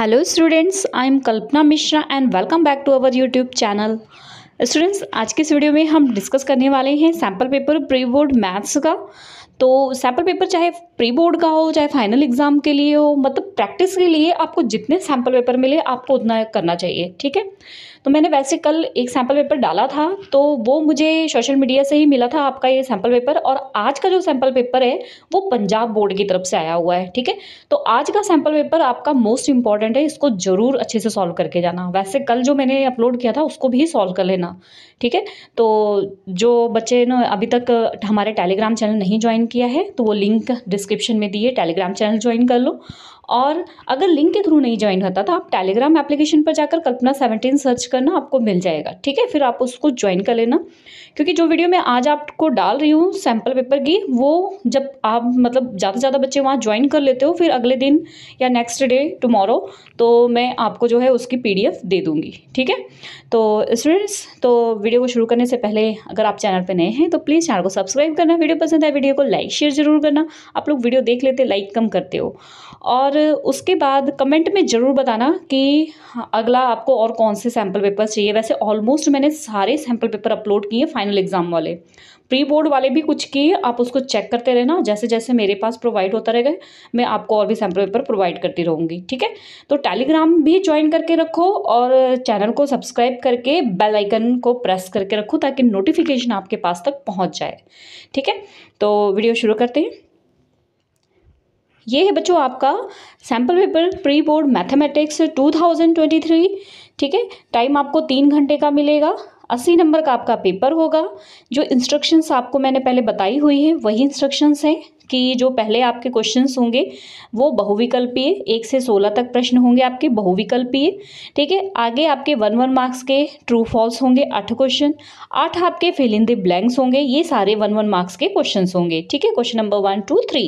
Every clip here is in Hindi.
hello students I am Kalpana Mishra and welcome back to our YouTube channel students आज के इस वीडियो में हम डिस्कस करने वाले हैं sample paper pre board maths का तो सैम्पल पेपर चाहे प्री बोर्ड का हो चाहे फाइनल एग्ज़ाम के लिए हो मतलब प्रैक्टिस के लिए आपको जितने सैंपल पेपर मिले आपको उतना करना चाहिए ठीक है तो मैंने वैसे कल एक सैंपल पेपर डाला था तो वो मुझे सोशल मीडिया से ही मिला था आपका ये सैंपल पेपर और आज का जो सैंपल पेपर है वो पंजाब बोर्ड की तरफ से आया हुआ है ठीक है तो आज का सैंपल पेपर आपका मोस्ट इंपॉर्टेंट है इसको ज़रूर अच्छे से सॉल्व करके जाना वैसे कल जो मैंने अपलोड किया था उसको भी सॉल्व कर लेना ठीक है तो जो बच्चे ना अभी तक हमारे टेलीग्राम चैनल नहीं ज्वाइन किया है तो वो लिंक डिस्क डिस्क्रिप्शन में दिए टेलीग्राम चैनल ज्वाइन कर लो और अगर लिंक के थ्रू नहीं ज्वाइन होता तो आप टेलीग्राम एप्लीकेशन पर जाकर कल्पना सेवनटीन सर्च करना आपको मिल जाएगा ठीक है फिर आप उसको ज्वाइन कर लेना क्योंकि जो वीडियो मैं आज आपको डाल रही हूँ सैम्पल पेपर की वो जब आप मतलब ज़्यादा से ज़्यादा बच्चे वहाँ ज्वाइन कर लेते हो फिर अगले दिन या नेक्स्ट डे टमोरो तो मैं आपको जो है उसकी पी दे दूँगी ठीक है तो स्टूडेंट्स तो वीडियो को शुरू करने से पहले अगर आप चैनल पर नए हैं तो प्लीज़ चैनल को सब्सक्राइब करना वीडियो पसंद आए वीडियो को लाइक शेयर जरूर करना आप लोग वीडियो देख लेते लाइक कम करते हो और उसके बाद कमेंट में ज़रूर बताना कि अगला आपको और कौन से सैम्पल पेपर चाहिए वैसे ऑलमोस्ट मैंने सारे सैम्पल पेपर अपलोड किए फाइनल एग्ज़ाम वाले प्री बोर्ड वाले भी कुछ किए आप उसको चेक करते रहना जैसे जैसे मेरे पास प्रोवाइड होता रहेगा मैं आपको और भी सैम्पल पेपर प्रोवाइड करती रहूँगी ठीक है तो टेलीग्राम भी ज्वाइन करके रखो और चैनल को सब्सक्राइब करके बेल आइकन को प्रेस करके रखो ताकि नोटिफिकेशन आपके पास तक पहुँच जाए ठीक है तो वीडियो शुरू करते हैं ये है बच्चों आपका sample paper pre board mathematics 2023 ठीक है टाइम आपको तीन घंटे का मिलेगा अस्सी नंबर का आपका पेपर होगा जो इंस्ट्रक्शंस आपको मैंने पहले बताई हुई है वही इंस्ट्रक्शंस हैं कि जो पहले आपके क्वेश्चंस होंगे वो बहुविकल्पीय एक से सोलह तक प्रश्न होंगे आपके बहुविकल्पीय ठीक है आगे आपके वन वन मार्क्स के ट्रू फॉल्स होंगे आठ क्वेश्चन आठ आपके फिल इन द ब्लैंक्स होंगे ये सारे वन वन मार्क्स के क्वेश्चन होंगे ठीक है question number one two three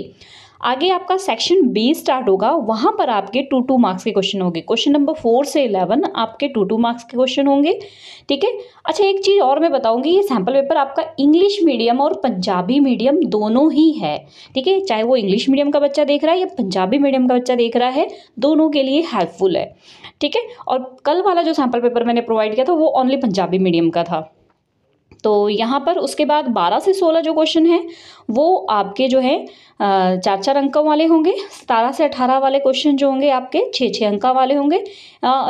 आगे आपका सेक्शन बी स्टार्ट होगा वहाँ पर आपके टू टू मार्क्स के क्वेश्चन होंगे क्वेश्चन नंबर फोर से इलेवन आपके टू टू मार्क्स के क्वेश्चन होंगे ठीक है अच्छा एक चीज़ और मैं बताऊँगी ये सैंपल पेपर आपका इंग्लिश मीडियम और पंजाबी मीडियम दोनों ही है ठीक है चाहे वो इंग्लिश मीडियम का बच्चा देख रहा है या पंजाबी मीडियम का बच्चा देख रहा है दोनों के लिए हेल्पफुल है ठीक है और कल वाला जो सैंपल पेपर मैंने प्रोवाइड किया था वो ओनली पंजाबी मीडियम का था तो यहाँ पर उसके बाद 12 से 16 जो क्वेश्चन हैं वो आपके जो है चार चार अंकों वाले होंगे सतारह से अठारह वाले क्वेश्चन जो होंगे आपके छः छः अंका वाले होंगे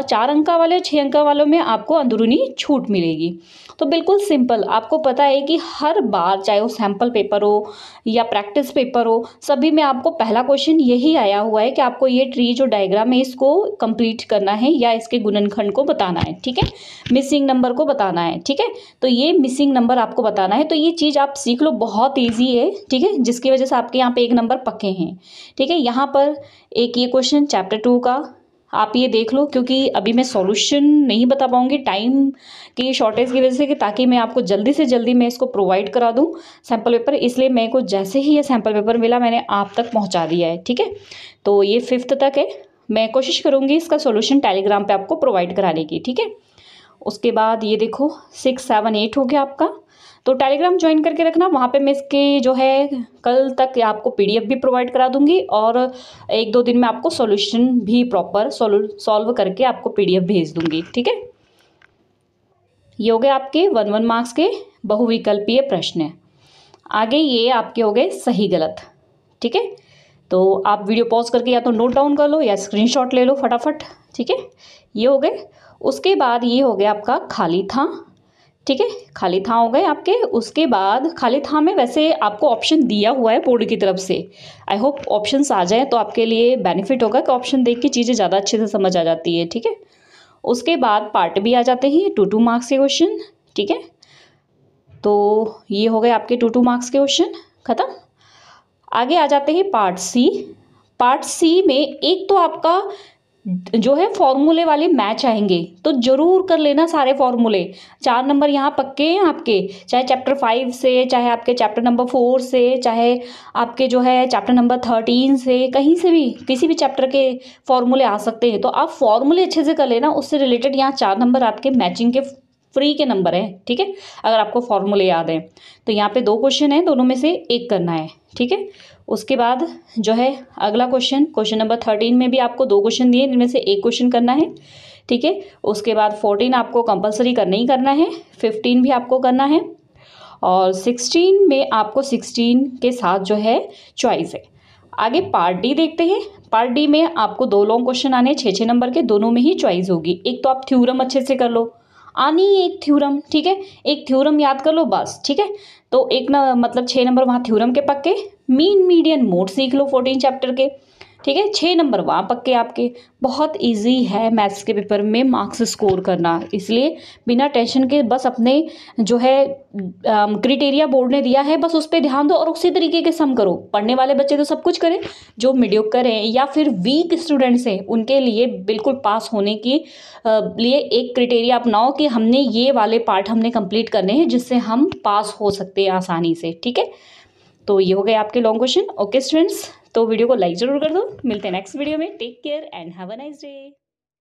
चार अंका वाले छः अंका वालों में आपको अंदरूनी छूट मिलेगी तो बिल्कुल सिंपल आपको पता है कि हर बार चाहे वो सैम्पल पेपर हो या प्रैक्टिस पेपर हो सभी में आपको पहला क्वेश्चन यही आया हुआ है कि आपको ये ट्री जो डायग्राम है इसको कंप्लीट करना है या इसके गुणनखंड को बताना है ठीक है मिसिंग नंबर को बताना है ठीक है तो ये मिसिंग मिसिंग नंबर आपको बताना है तो ये चीज़ आप सीख लो बहुत ईजी है ठीक है जिसकी वजह से आपके यहाँ पे एक नंबर पक्के हैं ठीक है यहाँ पर एक ये क्वेश्चन चैप्टर टू का आप ये देख लो क्योंकि अभी मैं सॉल्यूशन नहीं बता पाऊँगी टाइम की शॉर्टेज की वजह से कि ताकि मैं आपको जल्दी से जल्दी मैं इसको प्रोवाइड करा दूँ सैम्पल पेपर इसलिए मेरे को जैसे ही ये सैम्पल पेपर मिला मैंने आप तक पहुँचा दिया है ठीक है तो ये फिफ्थ तक है मैं कोशिश करूँगी इसका सोल्यूशन टेलीग्राम पर आपको प्रोवाइड कराने की ठीक है उसके बाद ये देखो सिक्स सेवन एट हो गया आपका तो टेलीग्राम ज्वाइन करके रखना वहाँ पे मैं इसके जो है कल तक आपको पीडीएफ भी प्रोवाइड करा दूंगी और एक दो दिन में आपको सॉल्यूशन भी प्रॉपर सॉल्व करके आपको पीडीएफ भेज दूंगी ठीक है ये हो गए आपके वन वन मार्क्स के बहुविकल्पीय प्रश्न आगे ये आपके हो गए सही गलत ठीक है तो आप वीडियो पॉज करके या तो नोट डाउन कर लो या स्क्रीनशॉट ले लो फटाफट ठीक है ये हो गए उसके बाद ये हो गया आपका खाली था ठीक है खाली था हो गए आपके उसके बाद खाली था में वैसे आपको ऑप्शन दिया हुआ है बोर्ड की तरफ से आई होप ऑप्शंस आ जाए तो आपके लिए बेनिफिट होगा कि ऑप्शन देख के चीज़ें ज़्यादा अच्छे से समझ आ जाती है ठीक है उसके बाद पार्ट भी आ जाते हैं टू टू मार्क्स के क्वेश्चन ठीक है तो ये हो गए आपके टू टू मार्क्स के क्वेश्चन ख़त्म आगे आ जाते हैं पार्ट सी पार्ट सी में एक तो आपका जो है फॉर्मूले वाले मैच आएंगे तो ज़रूर कर लेना सारे फॉर्मूले चार नंबर यहाँ पक्के हैं आपके चाहे चैप्टर फाइव से चाहे आपके चैप्टर नंबर फोर से चाहे आपके जो है चैप्टर नंबर थर्टीन से कहीं से भी किसी भी चैप्टर के फॉर्मूले आ सकते हैं तो आप फॉर्मूले अच्छे से कर लेना उससे रिलेटेड यहाँ चार नंबर आपके मैचिंग के फ्री के नंबर हैं ठीक है अगर आपको फॉर्मूले याद हैं तो यहाँ पे दो क्वेश्चन हैं दोनों में से एक करना है ठीक है उसके बाद जो है अगला क्वेश्चन क्वेश्चन नंबर थर्टीन में भी आपको दो क्वेश्चन दिए इनमें से एक क्वेश्चन करना है ठीक है उसके बाद फोर्टीन आपको कंपलसरी करना ही करना है फिफ्टीन भी आपको करना है और सिक्सटीन में आपको सिक्सटीन के साथ जो है चॉइस है आगे पार्ट डी देखते हैं पार्ट डी में आपको दो लॉन्ग क्वेश्चन आने छः छः नंबर के दोनों में ही चॉइस होगी एक तो आप थ्यूरम अच्छे से कर लो आनी एक थ्योरम ठीक है एक थ्योरम याद कर लो बस ठीक है तो एक ना मतलब छः नंबर वहाँ थ्योरम के पक्के मीन मीडियन मोड सीख लो फोर्टीन चैप्टर के ठीक है छः नंबर वहाँ पक्के आपके बहुत इजी है मैथ्स के पेपर में मार्क्स स्कोर करना इसलिए बिना टेंशन के बस अपने जो है क्रिटेरिया बोर्ड ने दिया है बस उस पर ध्यान दो और उसी तरीके के सम करो पढ़ने वाले बच्चे तो सब कुछ करें जो मीडियो करें या फिर वीक स्टूडेंट्स हैं उनके लिए बिल्कुल पास होने की लिए एक क्रिटेरिया अपनाओ कि हमने ये वाले पार्ट हमने कंप्लीट करने हैं जिससे हम पास हो सकते हैं आसानी से ठीक है तो ये हो गए आपके लॉन्ग क्वेश्चन ओके स्टूडेंट्स तो वीडियो को लाइक ज़रूर कर दो मिलते हैं नेक्स्ट वीडियो में take care and have a nice day